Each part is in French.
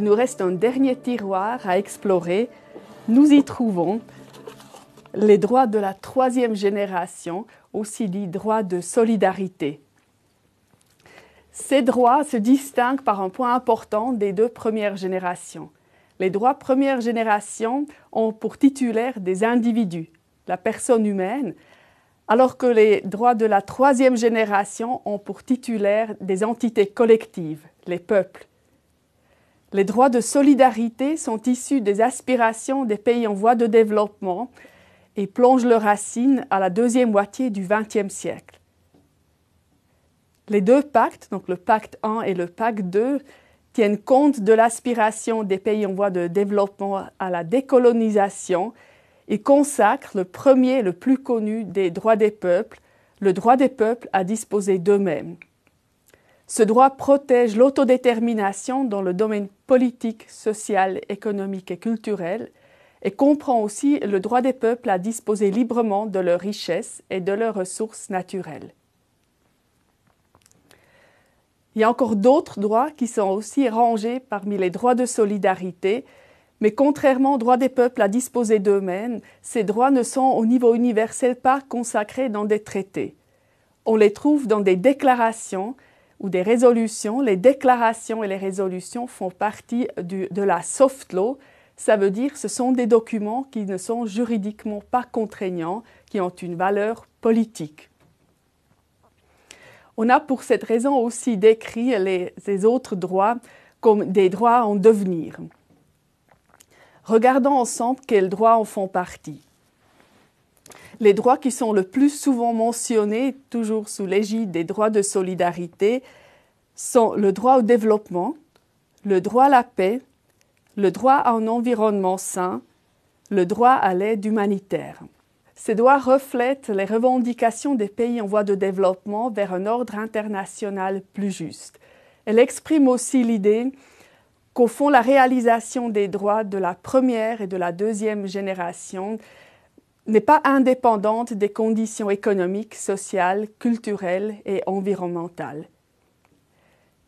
Il nous reste un dernier tiroir à explorer. Nous y trouvons les droits de la troisième génération, aussi dit droits de solidarité. Ces droits se distinguent par un point important des deux premières générations. Les droits première génération ont pour titulaire des individus, la personne humaine, alors que les droits de la troisième génération ont pour titulaire des entités collectives, les peuples. Les droits de solidarité sont issus des aspirations des pays en voie de développement et plongent leurs racines à la deuxième moitié du XXe siècle. Les deux pactes, donc le pacte 1 et le pacte 2, tiennent compte de l'aspiration des pays en voie de développement à la décolonisation et consacrent le premier, le plus connu des droits des peuples, le droit des peuples à disposer d'eux-mêmes. Ce droit protège l'autodétermination dans le domaine politique, social, économique et culturel et comprend aussi le droit des peuples à disposer librement de leurs richesses et de leurs ressources naturelles. Il y a encore d'autres droits qui sont aussi rangés parmi les droits de solidarité, mais contrairement aux droits des peuples à disposer d'eux-mêmes, ces droits ne sont au niveau universel pas consacrés dans des traités. On les trouve dans des déclarations ou des résolutions. Les déclarations et les résolutions font partie de la soft law. Ça veut dire que ce sont des documents qui ne sont juridiquement pas contraignants, qui ont une valeur politique. On a pour cette raison aussi décrit les, les autres droits comme des droits en devenir. Regardons ensemble quels droits en font partie les droits qui sont le plus souvent mentionnés, toujours sous l'égide des droits de solidarité, sont le droit au développement, le droit à la paix, le droit à un environnement sain, le droit à l'aide humanitaire. Ces droits reflètent les revendications des pays en voie de développement vers un ordre international plus juste. Elle exprime aussi l'idée qu'au fond, la réalisation des droits de la première et de la deuxième génération n'est pas indépendante des conditions économiques, sociales, culturelles et environnementales.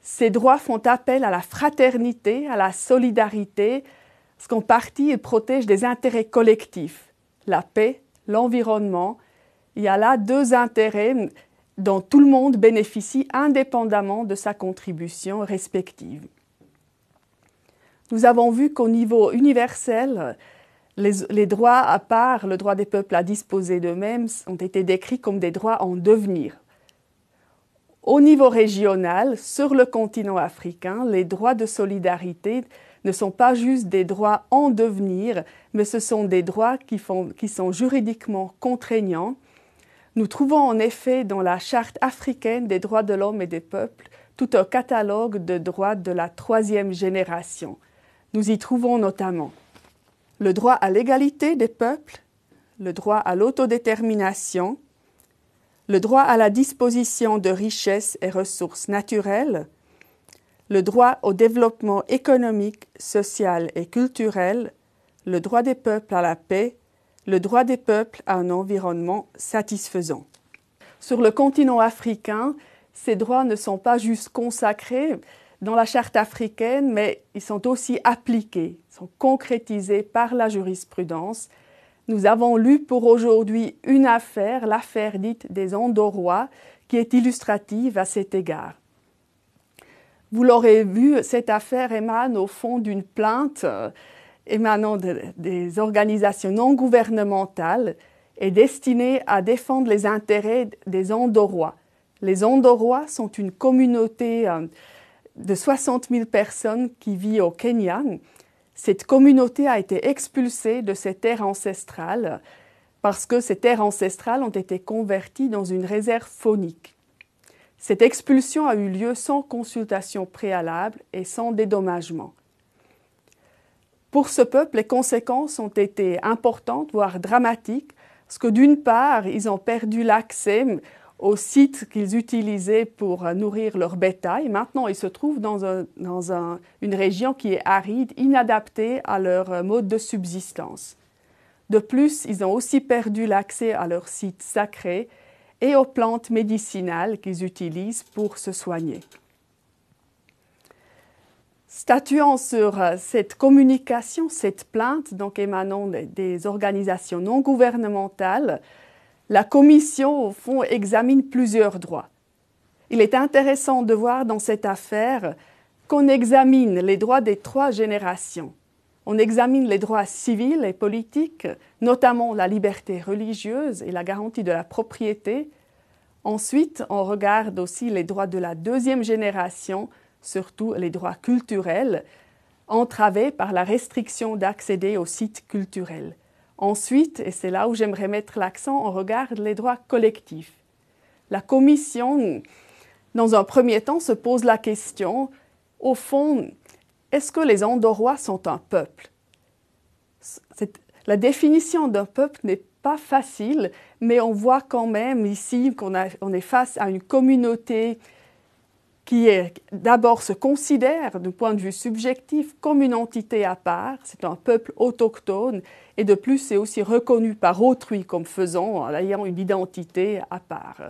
Ces droits font appel à la fraternité, à la solidarité, parce qu'en partie, ils protègent des intérêts collectifs, la paix, l'environnement. Il y a là deux intérêts dont tout le monde bénéficie indépendamment de sa contribution respective. Nous avons vu qu'au niveau universel, les, droits à part, le droit des peuples à disposer d'eux-mêmes, ont été décrits comme des droits en devenir. Au niveau régional, sur le continent africain, les droits de solidarité ne sont pas juste des droits en devenir, mais ce sont des droits qui sont juridiquement contraignants. Nous trouvons en effet dans la Charte africaine des droits de l'homme et des peuples tout un catalogue de droits de la troisième génération. Nous y trouvons notamment le droit à l'égalité des peuples, le droit à l'autodétermination, le droit à la disposition de richesses et ressources naturelles, le droit au développement économique, social et culturel, le droit des peuples à la paix, le droit des peuples à un environnement satisfaisant. Sur le continent africain, ces droits ne sont pas juste consacrés, dans la charte africaine, mais ils sont aussi appliqués, sont concrétisés par la jurisprudence. Nous avons lu pour aujourd'hui une affaire, l'affaire dite des Andorrois, qui est illustrative à cet égard. Vous l'aurez vu, cette affaire émane au fond d'une plainte euh, émanant des organisations non gouvernementales et destinée à défendre les intérêts des Andorrois. Les Andorrois sont une communauté euh, de 60 000 personnes qui vivent au Kenya, cette communauté a été expulsée de ses terres ancestrales parce que ces terres ancestrales ont été converties dans une réserve phonique. Cette expulsion a eu lieu sans consultation préalable et sans dédommagement. Pour ce peuple, les conséquences ont été importantes, voire dramatiques, parce que d'une part, ils ont perdu l'accès aux sites qu'ils utilisaient pour euh, nourrir leur bétail. Maintenant, ils se trouvent dans, une région qui est aride, inadaptée à leur euh, mode de subsistance. De plus, ils ont aussi perdu l'accès à leur sites sacrés et aux plantes médicinales qu'ils utilisent pour se soigner. Statuant sur euh, cette communication, cette plainte, donc émanant des organisations non gouvernementales, la Commission, au fond, examine plusieurs droits. Il est intéressant de voir dans cette affaire qu'on examine les droits des trois générations. On examine les droits civils et politiques, notamment la liberté religieuse et la garantie de la propriété. Ensuite, on regarde aussi les droits de la deuxième génération, surtout les droits culturels, entravés par la restriction d'accéder aux sites culturels. Ensuite, et c'est là où j'aimerais mettre l'accent, on regarde les droits collectifs. La Commission, dans un premier temps, se pose la question, au fond, est-ce que les Andorrois sont un peuple La définition d'un peuple n'est pas facile, mais on voit quand même ici qu'on est face à une communauté qui d'abord se considère du point de vue subjectif comme une entité à part, c'est un peuple autochtone, et de plus c'est aussi reconnu par autrui comme faisant, en ayant une identité à part.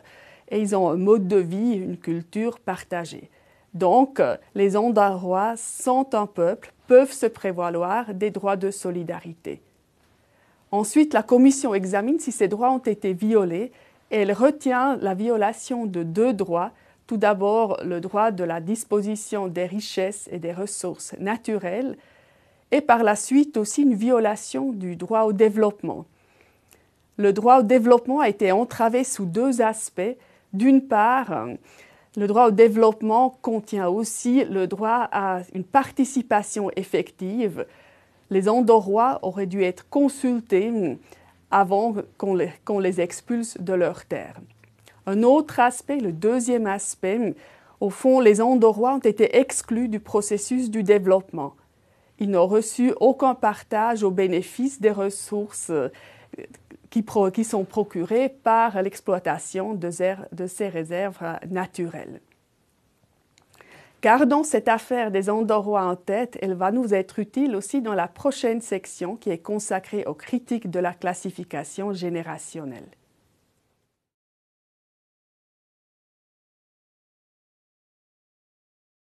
Et ils ont un mode de vie, une culture partagée. Donc, les Andarois sont un peuple, peuvent se prévaloir des droits de solidarité. Ensuite, la commission examine si ces droits ont été violés et elle retient la violation de deux droits tout d'abord le droit de la disposition des richesses et des ressources naturelles, et par la suite aussi une violation du droit au développement. Le droit au développement a été entravé sous deux aspects. D'une part, le droit au développement contient aussi le droit à une participation effective. Les Andorrois auraient dû être consultés avant qu'on les, les expulse de leurs terres. Un autre aspect, le deuxième aspect, au fond, les Andorrois ont été exclus du processus du développement. Ils n'ont reçu aucun partage au bénéfice des ressources euh, qui, sont procurées par l'exploitation de, de ces réserves naturelles. Gardons cette affaire des Andorrois en tête, elle va nous être utile aussi dans la prochaine section qui est consacrée aux critiques de la classification générationnelle.